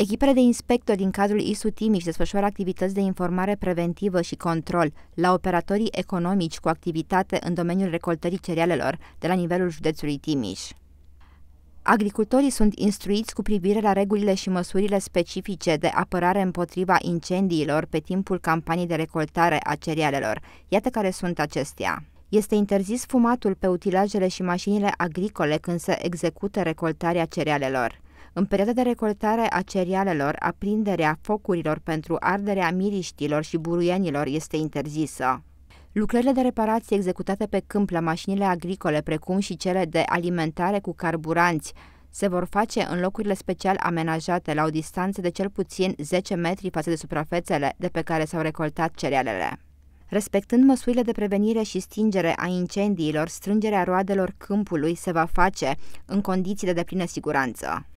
Echipele de inspectori din cadrul ISU Timiș desfășoară activități de informare preventivă și control la operatorii economici cu activitate în domeniul recoltării cerealelor de la nivelul județului Timiș. Agricultorii sunt instruiți cu privire la regulile și măsurile specifice de apărare împotriva incendiilor pe timpul campaniei de recoltare a cerealelor. Iată care sunt acestea. Este interzis fumatul pe utilajele și mașinile agricole când se execută recoltarea cerealelor. În perioada de recoltare a cerealelor, aprinderea focurilor pentru arderea miriștilor și buruienilor este interzisă. Lucrările de reparație executate pe câmp la mașinile agricole, precum și cele de alimentare cu carburanți, se vor face în locurile special amenajate la o distanță de cel puțin 10 metri față de suprafețele de pe care s-au recoltat cerealele. Respectând măsurile de prevenire și stingere a incendiilor, strângerea roadelor câmpului se va face în condiții de deplină siguranță.